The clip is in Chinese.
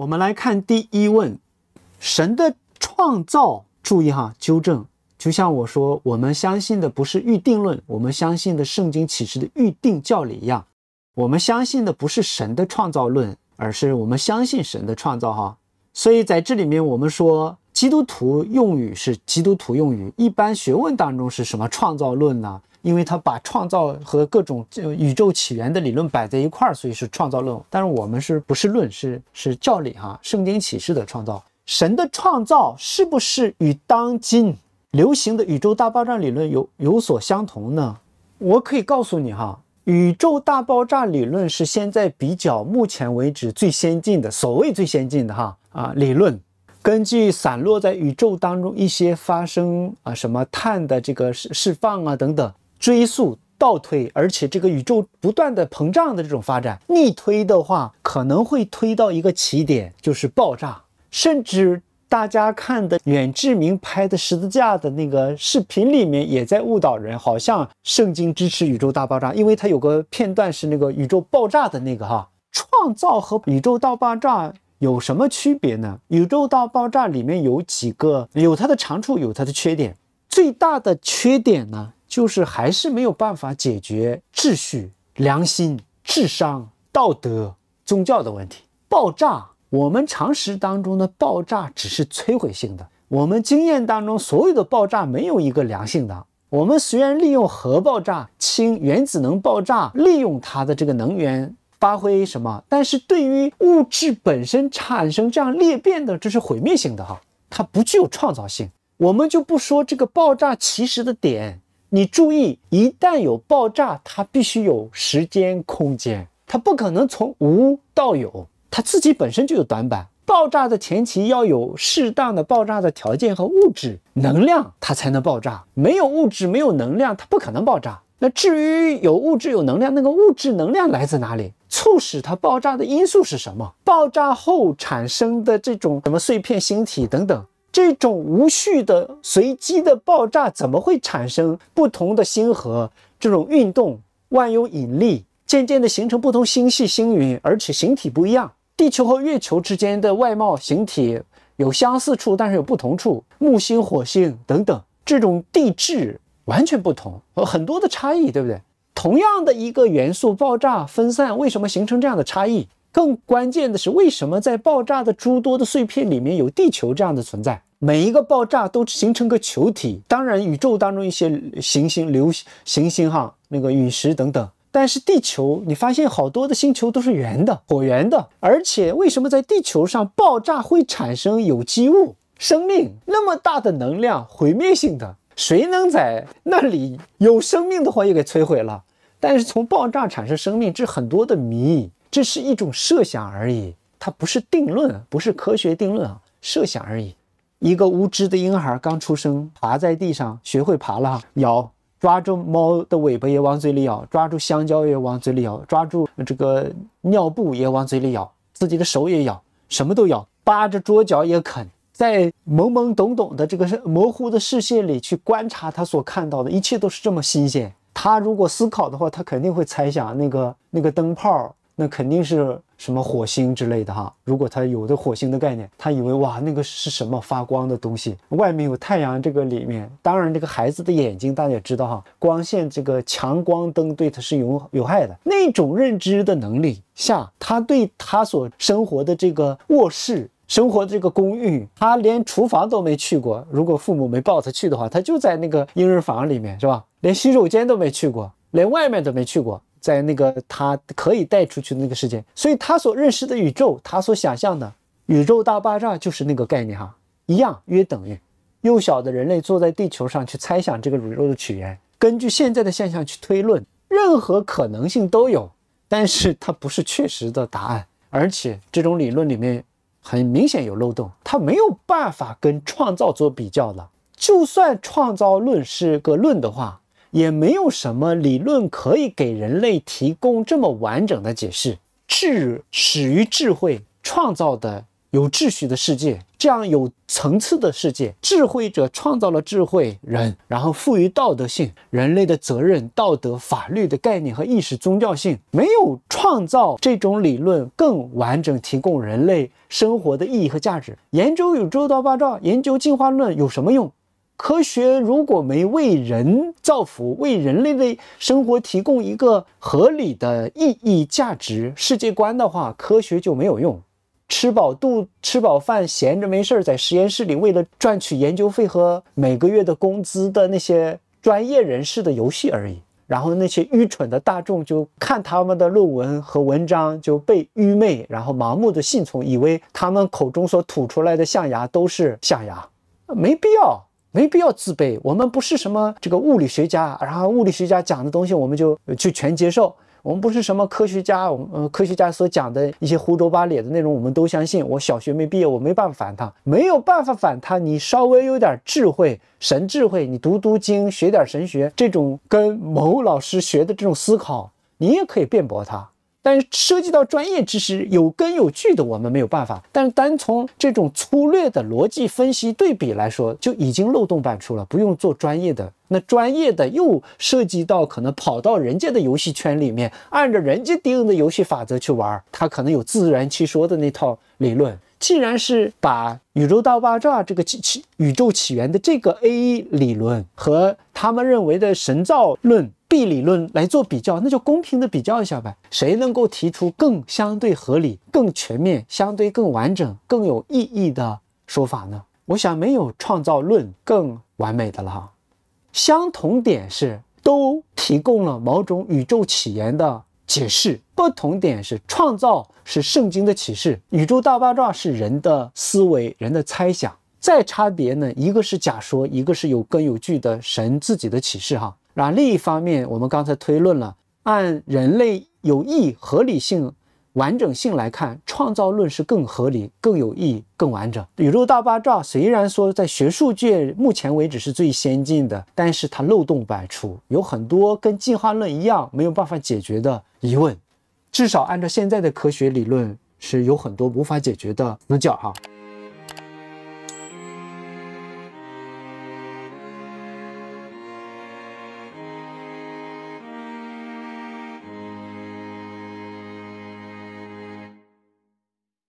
我们来看第一问，神的创造。注意哈，纠正，就像我说，我们相信的不是预定论，我们相信的圣经启示的预定教理一样，我们相信的不是神的创造论，而是我们相信神的创造。哈，所以在这里面，我们说。基督徒用语是基督徒用语，一般学问当中是什么创造论呢？因为他把创造和各种宇宙起源的理论摆在一块儿，所以是创造论。但是我们是不是论是是教理哈？圣经启示的创造，神的创造是不是与当今流行的宇宙大爆炸理论有有所相同呢？我可以告诉你哈，宇宙大爆炸理论是现在比较目前为止最先进的所谓最先进的哈啊理论。根据散落在宇宙当中一些发生啊什么碳的这个释释放啊等等，追溯倒推，而且这个宇宙不断的膨胀的这种发展，逆推的话可能会推到一个起点，就是爆炸。甚至大家看的远志明拍的十字架的那个视频里面也在误导人，好像圣经支持宇宙大爆炸，因为它有个片段是那个宇宙爆炸的那个哈，创造和宇宙大爆炸。有什么区别呢？宇宙大爆炸里面有几个有它的长处，有它的缺点。最大的缺点呢，就是还是没有办法解决秩序、良心、智商、道德、宗教的问题。爆炸，我们常识当中的爆炸只是摧毁性的。我们经验当中所有的爆炸没有一个良性的。我们虽然利用核爆炸、氢原子能爆炸，利用它的这个能源。发挥什么？但是对于物质本身产生这样裂变的，这是毁灭性的哈，它不具有创造性。我们就不说这个爆炸其实的点，你注意，一旦有爆炸，它必须有时间、空间，它不可能从无到有，它自己本身就有短板。爆炸的前期要有适当的爆炸的条件和物质、能量，它才能爆炸。没有物质，没有能量，它不可能爆炸。那至于有物质、有能量，那个物质、能量来自哪里？促使它爆炸的因素是什么？爆炸后产生的这种什么碎片星体等等，这种无序的随机的爆炸，怎么会产生不同的星核？这种运动，万有引力渐渐的形成不同星系、星云，而且形体不一样。地球和月球之间的外貌形体有相似处，但是有不同处。木星、火星等等，这种地质完全不同，有很多的差异，对不对？同样的一个元素爆炸分散，为什么形成这样的差异？更关键的是，为什么在爆炸的诸多的碎片里面有地球这样的存在？每一个爆炸都形成个球体，当然宇宙当中一些行星、流行星哈，那个陨石等等。但是地球，你发现好多的星球都是圆的，椭圆的，而且为什么在地球上爆炸会产生有机物、生命？那么大的能量，毁灭性的，谁能在那里有生命的话也给摧毁了？但是从爆炸产生生命，这很多的谜，这是一种设想而已，它不是定论，不是科学定论啊，设想而已。一个无知的婴孩刚出生，爬在地上，学会爬了，咬，抓住猫的尾巴也往嘴里咬，抓住香蕉也往嘴里咬，抓住这个尿布也往嘴里咬，自己的手也咬，什么都咬，扒着桌角也啃，在懵懵懂懂的这个模糊的视线里去观察他所看到的一切，都是这么新鲜。他如果思考的话，他肯定会猜想那个那个灯泡，那肯定是什么火星之类的哈。如果他有的火星的概念，他以为哇，那个是什么发光的东西，外面有太阳，这个里面当然这个孩子的眼睛大家也知道哈，光线这个强光灯对他是有有害的。那种认知的能力下，他对他所生活的这个卧室。生活的这个公寓，他连厨房都没去过。如果父母没抱他去的话，他就在那个婴儿房里面，是吧？连洗手间都没去过，连外面都没去过，在那个他可以带出去的那个世界。所以，他所认识的宇宙，他所想象的宇宙大爆炸就是那个概念哈，一样约等于幼小的人类坐在地球上去猜想这个宇宙的起源，根据现在的现象去推论，任何可能性都有，但是它不是确实的答案，而且这种理论里面。很明显有漏洞，它没有办法跟创造做比较了。就算创造论是个论的话，也没有什么理论可以给人类提供这么完整的解释。智始于智慧，创造的。有秩序的世界，这样有层次的世界，智慧者创造了智慧人，然后赋予道德性、人类的责任、道德、法律的概念和意识、宗教性，没有创造这种理论更完整，提供人类生活的意义和价值。研究宇宙大爆炸，研究进化论有什么用？科学如果没为人造福，为人类的生活提供一个合理的意义、价值、世界观的话，科学就没有用。吃饱肚、吃饱饭，闲着没事儿，在实验室里为了赚取研究费和每个月的工资的那些专业人士的游戏而已。然后那些愚蠢的大众就看他们的论文和文章，就被愚昧，然后盲目的信从，以为他们口中所吐出来的象牙都是象牙。没必要，没必要自卑。我们不是什么这个物理学家，然后物理学家讲的东西，我们就就全接受。我们不是什么科学家，我们科学家所讲的一些胡诌八咧的内容，我们都相信。我小学没毕业，我没办法反他，没有办法反他。你稍微有点智慧，神智慧，你读读经，学点神学，这种跟某老师学的这种思考，你也可以辩驳他。但是涉及到专业知识有根有据的，我们没有办法。但是单从这种粗略的逻辑分析对比来说，就已经漏洞百出了。不用做专业的，那专业的又涉及到可能跑到人家的游戏圈里面，按照人家定的游戏法则去玩，他可能有自圆其说的那套理论。既然是把宇宙大爆炸这个起起宇宙起源的这个 A 理论和他们认为的神造论。B 理论来做比较，那就公平的比较一下呗。谁能够提出更相对合理、更全面、相对更完整、更有意义的说法呢？我想没有创造论更完美的了哈。相同点是都提供了某种宇宙起源的解释，不同点是创造是圣经的启示，宇宙大爆炸是人的思维、人的猜想。再差别呢？一个是假说，一个是有根有据的神自己的启示哈。后，另一方面，我们刚才推论了，按人类有意、合理性、完整性来看，创造论是更合理、更有意义、更完整。宇宙大爆炸虽然说在学术界目前为止是最先进的，但是它漏洞百出，有很多跟进化论一样没有办法解决的疑问，至少按照现在的科学理论是有很多无法解决的，死叫哈？